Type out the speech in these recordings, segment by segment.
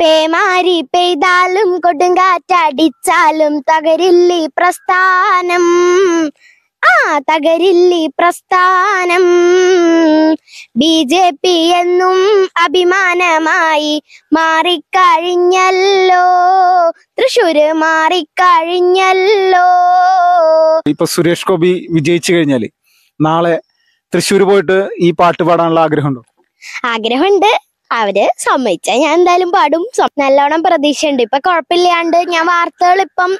പേമാരി പെയ്താലും കൊടുങ്കാറ്റടിച്ചാലും തകരില്ലി പ്രസ്ഥാനം ആ തകരില്ലി പ്രസ്ഥാനം ബി ജെ പി എന്നും അഭിമാനമായി മാറിക്കഴിഞ്ഞല്ലോ തൃശ്ശൂര് മാറിക്കഴിഞ്ഞല്ലോ ഇപ്പൊ സുരേഷ് ഗോപി വിജയിച്ചു കഴിഞ്ഞാല് നാളെ തൃശ്ശൂർ പോയിട്ട് ഈ പാട്ട് പാടാനുള്ള ആഗ്രഹമുണ്ടോ ആഗ്രഹമുണ്ട് അവര് സമ്മതിച്ച ഞാൻ എന്തായാലും പാടും നല്ലോണം പ്രതീക്ഷയുണ്ട് ഇപ്പൊ കുഴപ്പമില്ലാണ്ട് ഞാൻ വാർത്തകൾ ഇപ്പം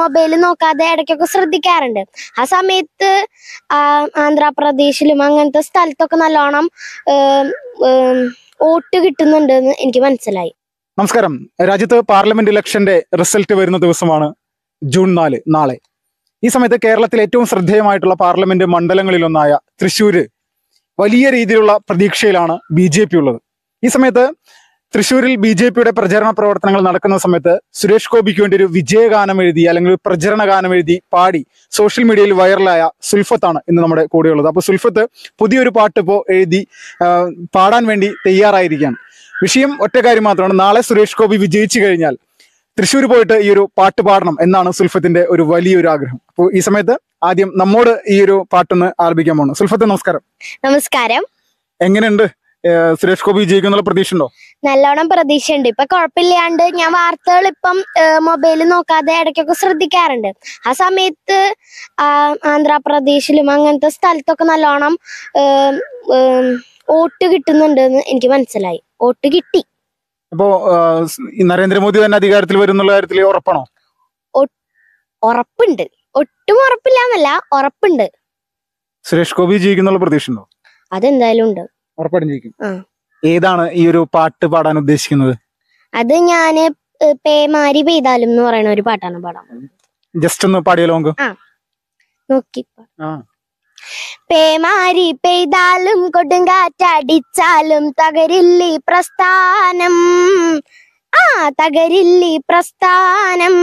മൊബൈലിൽ നോക്കാതെ ഇടയ്ക്കൊക്കെ ശ്രദ്ധിക്കാറുണ്ട് ആ സമയത്ത് ആന്ധ്രാപ്രദേശിലും അങ്ങനത്തെ സ്ഥലത്തൊക്കെ നല്ലോണം വോട്ട് കിട്ടുന്നുണ്ട് എന്ന് എനിക്ക് മനസ്സിലായി നമസ്കാരം രാജ്യത്ത് പാർലമെന്റ് ഇലക്ഷന്റെ റിസൾട്ട് വരുന്ന ദിവസമാണ് ജൂൺ നാല് നാളെ ഈ സമയത്ത് കേരളത്തിൽ ഏറ്റവും ശ്രദ്ധേയമായിട്ടുള്ള പാർലമെന്റ് മണ്ഡലങ്ങളിലൊന്നായ തൃശ്ശൂര് വലിയ രീതിയിലുള്ള പ്രതീക്ഷയിലാണ് ബി ഉള്ളത് ഈ സമയത്ത് തൃശ്ശൂരിൽ ബി ജെ പിയുടെ പ്രചരണ പ്രവർത്തനങ്ങൾ നടക്കുന്ന സമയത്ത് സുരേഷ് ഗോപിക്ക് വേണ്ടി ഒരു വിജയഗാനം എഴുതി അല്ലെങ്കിൽ ഒരു പ്രചരണ ഗാനം എഴുതി പാടി സോഷ്യൽ മീഡിയയിൽ വൈറലായ സുൽഫത്താണ് ഇന്ന് നമ്മുടെ കൂടെയുള്ളത് അപ്പോൾ സുൽഫത്ത് പുതിയൊരു പാട്ട് ഇപ്പോൾ എഴുതി പാടാൻ വേണ്ടി തയ്യാറായിരിക്കുകയാണ് വിഷയം ഒറ്റ കാര്യം മാത്രമാണ് നാളെ സുരേഷ് ഗോപി വിജയിച്ചു കഴിഞ്ഞാൽ തൃശ്ശൂർ പോയിട്ട് ഈ ഒരു പാട്ട് പാടണം എന്നാണ് സുൽഫത്തിന്റെ ഒരു വലിയൊരു ആഗ്രഹം അപ്പോൾ ഈ സമയത്ത് ആദ്യം നമ്മോട് ഈ ഒരു പാട്ടൊന്ന് ആരംഭിക്കാൻ പോകണം സുൽഫത്ത് നമസ്കാരം നമസ്കാരം എങ്ങനെയുണ്ട് സുരേഷ് ഗോപി വിജയിക്കും എന്നുള്ള പ്രതീക്ഷ ഉണ്ടോ നല്ലോണം പ്രതീക്ഷയുണ്ട് ഇപ്പൊ കുഴപ്പമില്ലാണ്ട് ഞാൻ വാർത്തകൾ ഇപ്പം മൊബൈലിൽ നോക്കാതെ ഇടയ്ക്കൊക്കെ ശ്രദ്ധിക്കാറുണ്ട് ആ സമയത്ത് ആന്ധ്രാപ്രദേശിലും അങ്ങനത്തെ സ്ഥലത്തൊക്കെ നല്ലോണം വോട്ട് കിട്ടുന്നുണ്ട് എനിക്ക് മനസ്സിലായി വോട്ട് കിട്ടി അപ്പോ നരേന്ദ്രമോദി തന്നെ അധികാരത്തിൽ വരുന്നുള്ള കാര്യത്തിൽ ഉറപ്പാണോ ഉറപ്പുണ്ട് ഒട്ടും ഉറപ്പില്ല എന്നല്ല ഉറപ്പുണ്ട് സുരേഷ് ഗോപി ജയിക്കുന്നുള്ള പ്രതീക്ഷ ഉണ്ടോ അതെന്തായാലും ഉണ്ട് ഉറപ്പായിട്ടും ഏതാണ് ഈ ഒരു പാട്ട് പാടാൻ ഉദ്ദേശിക്കുന്നത് അത് ഞാന് പേമാരി പെയ്താലും എന്ന് പറയുന്ന ഒരു പാട്ടാണ് പാടാൻ ജസ്റ്റ് ഒന്ന് പാടിയല്ലോ നോക്കി പേമാരി പെയ്താലും കൊടുങ്കാറ്റടിച്ചാലും തകരില്ലി പ്രസ്ഥാനം ആ തകരില്ലി പ്രസ്ഥാനം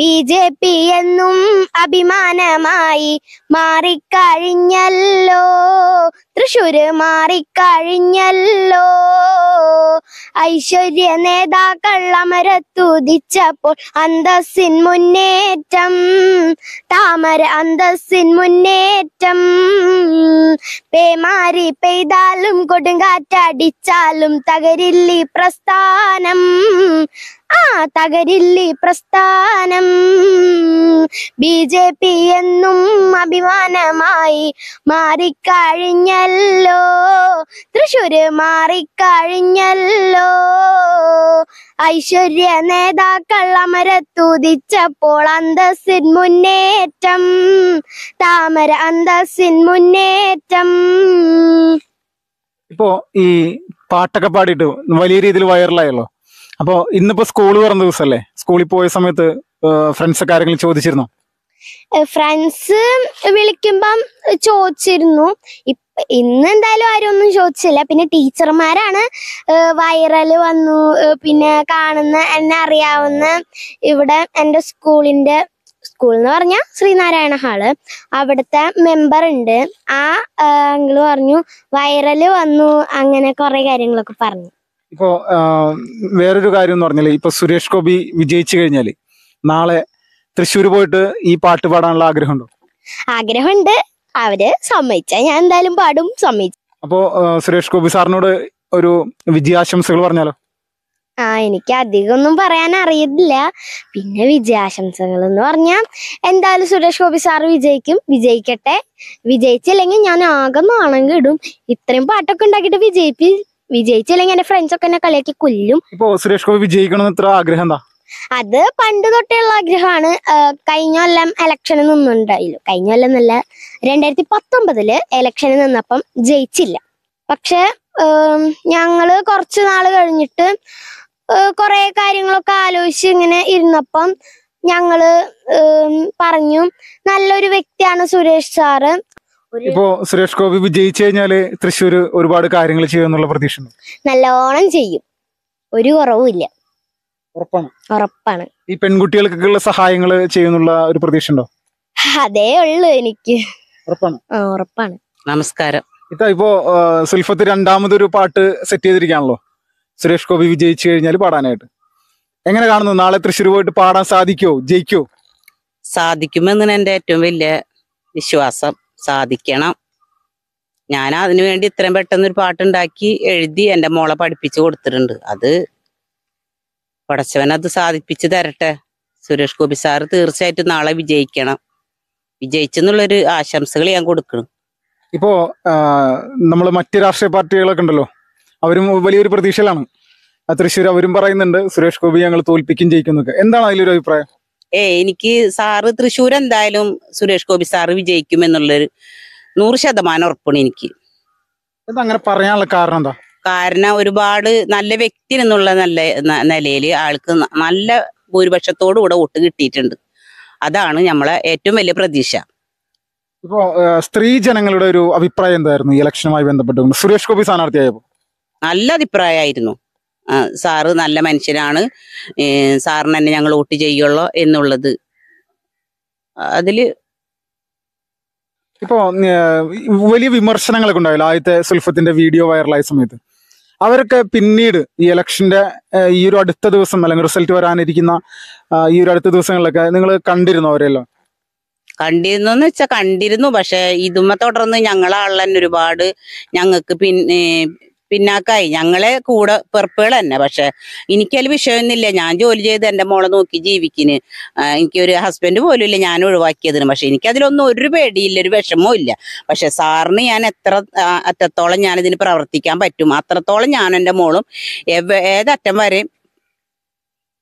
ബി ജെ പി എന്നും അഭിമാനമായി മാറിക്കഴിഞ്ഞല്ലോ മനുഷ്യര് മാറിക്കഴിഞ്ഞല്ലോ ഐശ്വര്യ നേതാക്കൾ അമരത്തുദിച്ചപ്പോൾ അന്തസ്സിൻ മുന്നേറ്റം താമര അന്തസ്സിൻ മുന്നേറ്റം പേമാരി പെയ്താലും കൊടുങ്കാറ്റടിച്ചാലും തകരില്ലി പ്രസ്ഥാനം ആ തകരില്ലി പ്രസ്ഥാനം ബി ജെ പി എന്നും അഭിമാനമായി മാറിക്കഴിഞ്ഞല്ലോ തൃശൂര് മാറിക്കഴിഞ്ഞല്ലോ ഐശ്വര്യ നേതാക്കൾ അമരത്തുദിച്ചപ്പോൾ അന്തസ്സിൻ മുന്നേറ്റം താമര അന്തസ്സിൻ മുന്നേറ്റം ഇപ്പോ ഈ പാട്ടൊക്കെ പാടിയിട്ട് വലിയ രീതിയിൽ വൈറലായല്ലോ അപ്പോ ഇന്നിപ്പോ സ്കൂൾ തുറന്ന ദിവസല്ലേ സ്കൂളിൽ പോയ സമയത്ത് ഫ്രണ്ട്സ് കാര്യങ്ങൾ ചോദിച്ചിരുന്നോ ഫ്രണ്ട്സ് വിളിക്കുമ്പം ചോദിച്ചിരുന്നു ഇന്ന് എന്തായാലും ആരും ഒന്നും ചോദിച്ചില്ല പിന്നെ ടീച്ചർമാരാണ് വൈറൽ വന്നു പിന്നെ കാണുന്ന എന്നെ അറിയാവുന്ന ഇവിടെ എൻ്റെ സ്കൂളിൻ്റെ സ്കൂൾ എന്ന് പറഞ്ഞാൽ ശ്രീനാരായണ ഹാള് അവിടുത്തെ മെമ്പർ ഉണ്ട് ആ അങ്കിള് പറഞ്ഞു വൈറൽ വന്നു അങ്ങനെ കുറേ കാര്യങ്ങളൊക്കെ പറഞ്ഞു ഇപ്പോൾ വേറൊരു കാര്യം എന്ന് പറഞ്ഞാൽ ഇപ്പോൾ സുരേഷ് ഗോപി വിജയിച്ചു കഴിഞ്ഞാൽ നാളെ തൃശ്ശൂർ പോയിട്ട് ഈ പാട്ട് പാടാനുള്ള ആഗ്രഹമുണ്ടോ ആഗ്രഹമുണ്ട് അവര് സമ്മതിച്ച ഞാൻ എന്തായാലും പാടും സമ്മതിച്ചു അപ്പോ സുരേഷ് ഗോപി സാറിനോട് ഒരു വിജയാശംസകൾ പറഞ്ഞാലോ ആ എനിക്ക് അധികമൊന്നും പറയാൻ അറിയില്ല പിന്നെ വിജയാശംസകൾ എന്ന് പറഞ്ഞാൽ എന്തായാലും സുരേഷ് ഗോപി സാർ വിജയിക്കും വിജയിക്കട്ടെ വിജയിച്ചില്ലെങ്കിൽ ഞാൻ ആകെ നാണം കിടും ഇത്രയും പാട്ടൊക്കെ ഉണ്ടാക്കിയിട്ട് വിജയിപ്പി വിജയിച്ചില്ലെങ്കിൽ എന്റെ ഫ്രണ്ട്സ് ഒക്കെ എന്നെ കളിയാക്കി കൊല്ലും ഇപ്പൊ സുരേഷ് ഗോപി വിജയിക്കണം ഇത്ര ആഗ്രഹം എന്താ അത് പണ്ട് ഉള്ള ആഗ്രഹമാണ് കഴിഞ്ഞ കൊല്ലം ഇലക്ഷന് നിന്നുണ്ടായില്ലോ കഴിഞ്ഞ കൊല്ലം നല്ല രണ്ടായിരത്തി പത്തൊമ്പതില് ഇലക്ഷന് നിന്നപ്പം ജയിച്ചില്ല പക്ഷെ ഞങ്ങള് കുറച്ച് നാൾ കഴിഞ്ഞിട്ട് കുറെ കാര്യങ്ങളൊക്കെ ആലോചിച്ച് ഇങ്ങനെ ഇരുന്നപ്പം ഞങ്ങള് പറഞ്ഞു നല്ലൊരു വ്യക്തിയാണ് സുരേഷ് സാറ് ഇപ്പോ സുരേഷ് ഗോപി വിജയിച്ചു കഴിഞ്ഞാല് തൃശ്ശൂർ ഒരുപാട് കാര്യങ്ങൾ ചെയ്യുമെന്നുള്ള പ്രതീക്ഷ നല്ലോണം ചെയ്യും ഒരു കുറവുമില്ല ഉറപ്പാണ് ഈ പെൺകുട്ടികൾക്കൊക്കെയുള്ള സഹായങ്ങൾ ചെയ്യുന്നുള്ള ഒരു പ്രതീക്ഷ ഉണ്ടോ അതേ ഉള്ളു എനിക്ക് നമസ്കാരം ഇതാ ഇപ്പോ സുൽഫത്ത് രണ്ടാമതൊരു പാട്ട് സെറ്റ് ചെയ്തിരിക്കാണല്ലോ സുരേഷ് ഗോപി വിജയിച്ചു കഴിഞ്ഞാല് പാടാനായിട്ട് എങ്ങനെ കാണുന്നു നാളെ തൃശ്ശൂർ പോയിട്ട് പാടാൻ സാധിക്കോ ജയിക്കോ സാധിക്കുമെന്നാണ് എന്റെ ഏറ്റവും വലിയ വിശ്വാസം സാധിക്കണം ഞാൻ അതിനു വേണ്ടി ഇത്രയും പെട്ടെന്ന് ഒരു പാട്ടുണ്ടാക്കി എഴുതി എൻ്റെ മോളെ പഠിപ്പിച്ചു കൊടുത്തിട്ടുണ്ട് അത് പടച്ചവൻ അത് സാധിപ്പിച്ചു തരട്ടെ സുരേഷ് ഗോപി സാറ് തീർച്ചയായിട്ടും നാളെ വിജയിക്കണം വിജയിച്ചെന്നുള്ളൊരു ആശംസകൾ ഞാൻ കൊടുക്കണം ഇപ്പോ നമ്മൾ മറ്റു രാഷ്ട്രീയ പാർട്ടികളൊക്കെ ഉണ്ടല്ലോ അവരും വലിയൊരു പ്രതീക്ഷയിലാണ് തൃശ്ശൂർ അവരും പറയുന്നുണ്ട് സുരേഷ് ഗോപി ഞങ്ങൾ തോൽപ്പിക്കും ജയിക്കുന്നൊക്കെ എന്താണ് അതിലൊരു അഭിപ്രായം ഏ എനിക്ക് സാറ് തൃശ്ശൂർ എന്തായാലും സുരേഷ് ഗോപി സാറ് വിജയിക്കും എന്നുള്ളൊരു നൂറ് ശതമാനം ഉറപ്പാണ് എനിക്ക് അങ്ങനെ പറയാനുള്ള കാരണം എന്താ കാരണം ഒരുപാട് നല്ല വ്യക്തി എന്നുള്ള നല്ല നിലയിൽ ആൾക്ക് നല്ല ഭൂരിപക്ഷത്തോടു കൂടെ വോട്ട് കിട്ടിയിട്ടുണ്ട് അതാണ് നമ്മളെ ഏറ്റവും വലിയ പ്രതീക്ഷ ഇപ്പോ സ്ത്രീ ജനങ്ങളുടെ ഒരു അഭിപ്രായം എന്തായിരുന്നു ഇലക്ഷനുമായി ബന്ധപ്പെട്ട് സുരേഷ് ഗോപി സ്ഥാനാർത്ഥിയായപ്പോ നല്ല അഭിപ്രായമായിരുന്നു സാറ് നല്ല മനുഷ്യനാണ് സാറിന് തന്നെ ഞങ്ങൾ വോട്ട് ചെയ്യുള്ളൂ എന്നുള്ളത് അതില് ഇപ്പോ വലിയ വിമർശനങ്ങളൊക്കെ ഉണ്ടായില്ല ആദ്യത്തെ സുൽഫത്തിന്റെ വീഡിയോ വൈറലായ സമയത്ത് അവരൊക്കെ പിന്നീട് ഈ ഇലക്ഷന്റെ ഈ ഒരു അടുത്ത ദിവസം അല്ലെങ്കിൽ റിസൾട്ട് വരാനിരിക്കുന്ന ഈ ഒരു അടുത്ത ദിവസങ്ങളിലൊക്കെ നിങ്ങൾ കണ്ടിരുന്നു അവരെല്ലാം കണ്ടിരുന്നു എന്ന് വെച്ചാൽ കണ്ടിരുന്നു പക്ഷെ ഇതുമ്മ തുടർന്ന് ഞങ്ങളെ ആളെ ഒരുപാട് ഞങ്ങൾക്ക് പിന്നെ പിന്നാക്കായി ഞങ്ങളെ കൂടെ പെർപ്പുകൾ തന്നെ പക്ഷെ എനിക്കതിൽ വിഷയമൊന്നുമില്ല ഞാൻ ജോലി ചെയ്ത് എൻ്റെ മോളെ നോക്കി ജീവിക്കിന് എനിക്കൊരു ഹസ്ബൻഡ് പോലും ഇല്ല ഞാൻ ഒഴിവാക്കിയതിന് പക്ഷെ എനിക്കതിലൊന്നും ഒരു പേടിയില്ല ഒരു വിഷമവും ഇല്ല പക്ഷെ സാറിന് ഞാൻ എത്ര അറ്റത്തോളം ഞാനിതിന് പ്രവർത്തിക്കാൻ പറ്റും അത്രത്തോളം ഞാൻ എൻ്റെ മോളും ഏതറ്റം വരെയും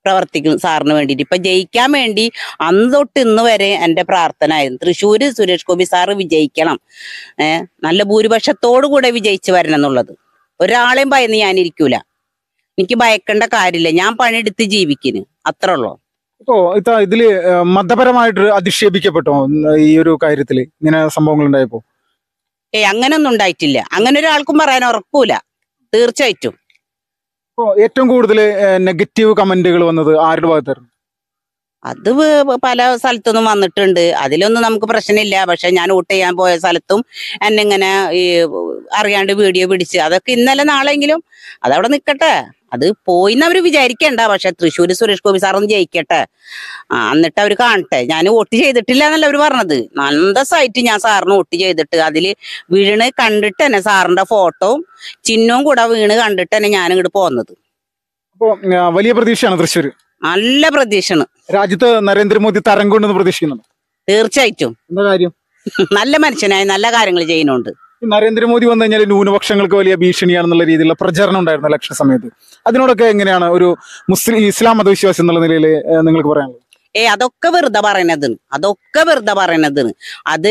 പ്രവർത്തിക്കും സാറിന് വേണ്ടിയിട്ട് ഇപ്പൊ ജയിക്കാൻ വേണ്ടി അന്ന് തൊട്ട് ഇന്ന് വരെ എൻ്റെ പ്രാർത്ഥന ആയിരുന്നു തൃശ്ശൂര് സുരേഷ് ഗോപി സാറ് വിജയിക്കണം ഏഹ് നല്ല ഭൂരിപക്ഷത്തോടു കൂടെ വിജയിച്ചു വരണം എന്നുള്ളത് ഒരാളെയും ഭയന്ന് ഞാനിരിക്കൂല എനിക്ക് ഭയക്കേണ്ട കാര്യമില്ല ഞാൻ പണിയെടുത്ത് ജീവിക്കുന്നു അത്ര ഉള്ളൂ ഇപ്പോ ഇതില് മതപരമായിട്ട് അധിക്ഷേപിക്കപ്പെട്ടോ ഈ ഒരു കാര്യത്തില് ഇങ്ങനെ സംഭവങ്ങൾ ഉണ്ടായപ്പോ ഏ അങ്ങനൊന്നും ഉണ്ടായിട്ടില്ല അങ്ങനെ ഒരാൾക്കും പറയാൻ ഉറപ്പൂല തീർച്ചയായിട്ടും ഏറ്റവും കൂടുതൽ നെഗറ്റീവ് കമന്റുകൾ വന്നത് ആരുടെ ഭാഗത്തായിരുന്നു അത് പല സ്ഥലത്തുനിന്നും വന്നിട്ടുണ്ട് അതിലൊന്നും നമുക്ക് പ്രശ്നമില്ല പക്ഷെ ഞാൻ വോട്ട് ചെയ്യാൻ പോയ സ്ഥലത്തും എന്നെ ഇങ്ങനെ ഈ അറിയാണ്ട് വീഡിയോ പിടിച്ച് അതൊക്കെ ഇന്നലെ നാളെങ്കിലും അതവിടെ നിൽക്കട്ടെ അത് പോയിന്ന് അവർ വിചാരിക്കണ്ട പക്ഷെ തൃശ്ശൂർ സുരേഷ് ഗോപി സാറൊന്ന് ജയിക്കട്ടെ എന്നിട്ട് അവർ കാണട്ടെ ഞാൻ വോട്ട് ചെയ്തിട്ടില്ല എന്നല്ല അവർ പറഞ്ഞത് സൈറ്റ് ഞാൻ സാറിന് വോട്ട് ചെയ്തിട്ട് അതിൽ വീണ് കണ്ടിട്ട് തന്നെ സാറിന്റെ ഫോട്ടോയും ചിഹ്നവും കൂടെ വീണ് കണ്ടിട്ട് തന്നെ ഞാൻ ഇങ്ങോട്ട് പോന്നത് അപ്പോൾ വലിയ പ്രതീക്ഷയാണ് തൃശ്ശൂർ നല്ല പ്രതീക്ഷയാണ് രാജ്യത്ത് നരേന്ദ്രമോദി തരം കൊണ്ടെന്ന് പ്രതീക്ഷിക്കുന്നുണ്ട് തീർച്ചയായിട്ടും എന്താ കാര്യം നല്ല മനുഷ്യനായി നല്ല കാര്യങ്ങൾ ചെയ്യുന്നുണ്ട് നരേന്ദ്രമോദി വന്നു കഴിഞ്ഞാൽ ന്യൂനപക്ഷങ്ങൾക്ക് വലിയ ഭീഷണിയാണെന്നുള്ള രീതിയിലുള്ള പ്രചരണം ഉണ്ടായിരുന്നു ഇലക്ഷൻ സമയത്ത് അതിനോടൊക്കെ എങ്ങനെയാണ് ഒരു മുസ്ലിം ഇസ്ലാം മതവിശ്വാസം എന്നുള്ള നിലയിൽ നിങ്ങൾക്ക് പറയാനുള്ളത് ഏ അതൊക്കെ വെറുതെ പറയണത് അതൊക്കെ വെറുതെ പറയണത് അത്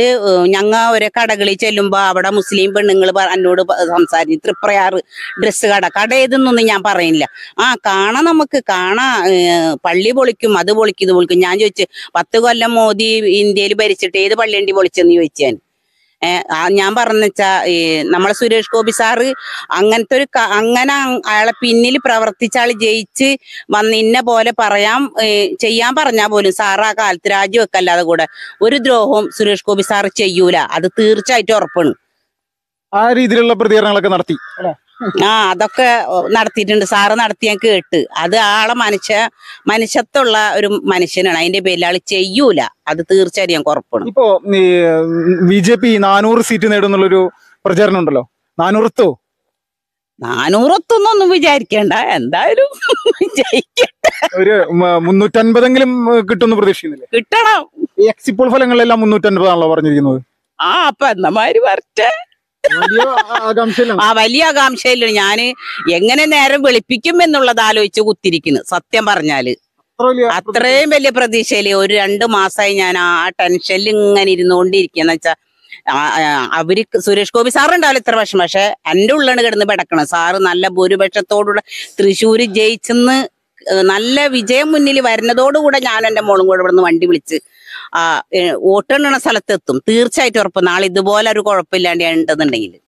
ഞങ്ങ ഒരു കടകളിൽ ചെല്ലുമ്പോ അവിടെ മുസ്ലിം പെണ്ണുങ്ങൾ എന്നോട് സംസാരിച്ച് തൃപ്രയാർ ഡ്രസ് കട കട ഏതെന്നൊന്നും ഞാൻ പറയുന്നില്ല ആ കാണാം നമുക്ക് കാണാം പള്ളി പൊളിക്കും അത് പൊളിക്കും ഇത് പൊളിക്കും ഞാൻ ചോദിച്ചു പത്ത് കൊല്ലം മോദി ഇന്ത്യയിൽ ഭരിച്ചിട്ട് ഏത് പള്ളിയുണ്ടി പൊളിച്ചെന്ന് ചോദിച്ചു ഞാൻ വെച്ചാ ഈ നമ്മളെ സുരേഷ് ഗോപി സാറ് അങ്ങനത്തെ ഒരു അങ്ങനെ അയാളെ പിന്നിൽ പ്രവർത്തിച്ച ആൾ ജയിച്ച് വന്ന് ഇന്ന പോലെ പറയാം ചെയ്യാൻ പറഞ്ഞാൽ പോലും സാറ് ആ കാലത്ത് വെക്കല്ലാതെ കൂടെ ഒരു ദ്രോഹവും സുരേഷ് ഗോപി സാറ് ചെയ്യൂല അത് തീർച്ചയായിട്ടും ഉറപ്പാണ് ആ രീതിയിലുള്ള പ്രതികരണങ്ങളൊക്കെ നടത്തി ആ അതൊക്കെ നടത്തിയിട്ടുണ്ട് സാറ് നടത്തി ഞാൻ കേട്ട് അത് ആളെ മനുഷ്യ മനുഷ്യത്തുള്ള ഒരു മനുഷ്യനാണ് അതിന്റെ പേരിൽ ആള് ചെയ്യൂല അത് തീർച്ചയായും ഞാൻ കുറപ്പാണ് ഇപ്പോ ബി ജെ പി നാനൂറ് സീറ്റ് നേടുന്നുള്ളൊരു പ്രചാരണം ഉണ്ടല്ലോ നാനൂറത്തോ നാനൂറത്തൊന്നൊന്നും വിചാരിക്കണ്ട എന്തായാലും വിജയിക്കട്ടെ ഒരു മുന്നൂറ്റൻപതെങ്കിലും കിട്ടുമെന്ന് പ്രതീക്ഷിക്കുന്നില്ലേ കിട്ടണം എക്സിപ്പോൾ ഫലങ്ങളെല്ലാം മുന്നൂറ്റൻപതാണല്ലോ പറഞ്ഞിരിക്കുന്നത് ആ അപ്പൊ എന്നമാര് വരട്ടെ ആ വലിയ ആകാംക്ഷയില്ല ഞാന് എങ്ങനെ നേരം വെളുപ്പിക്കും എന്നുള്ളത് ആലോചിച്ച് കുത്തിരിക്കുന്നു സത്യം പറഞ്ഞാല് അത്രയും വലിയ പ്രതീക്ഷയില് ഒരു രണ്ടു മാസമായി ഞാൻ ആ ടെൻഷനിൽ ഇങ്ങനെ ഇരുന്നുകൊണ്ടിരിക്കുന്ന വെച്ചാ അവര് സുരേഷ് ഗോപി സാറുണ്ടാവില്ല ഇത്ര വർഷം പക്ഷെ എന്റെ ഉള്ളാണ് കിടന്ന് പിടക്കണം സാറ് നല്ല ഭൂരിപക്ഷത്തോടുള്ള തൃശ്ശൂര് ജയിച്ചെന്ന് നല്ല വിജയം മുന്നിൽ വരുന്നതോടുകൂടെ ഞാൻ എന്റെ മോളും കൂടെ ഇവിടുന്ന് വണ്ടി വിളിച്ച് വോട്ടെണ്ണണ സ്ഥലത്തെത്തും തീർച്ചയായിട്ടും ഉറപ്പ് നാളെ ഇതുപോലെ ഒരു കുഴപ്പമില്ലാണ്ട് ഉണ്ടെന്നുണ്ടെങ്കിൽ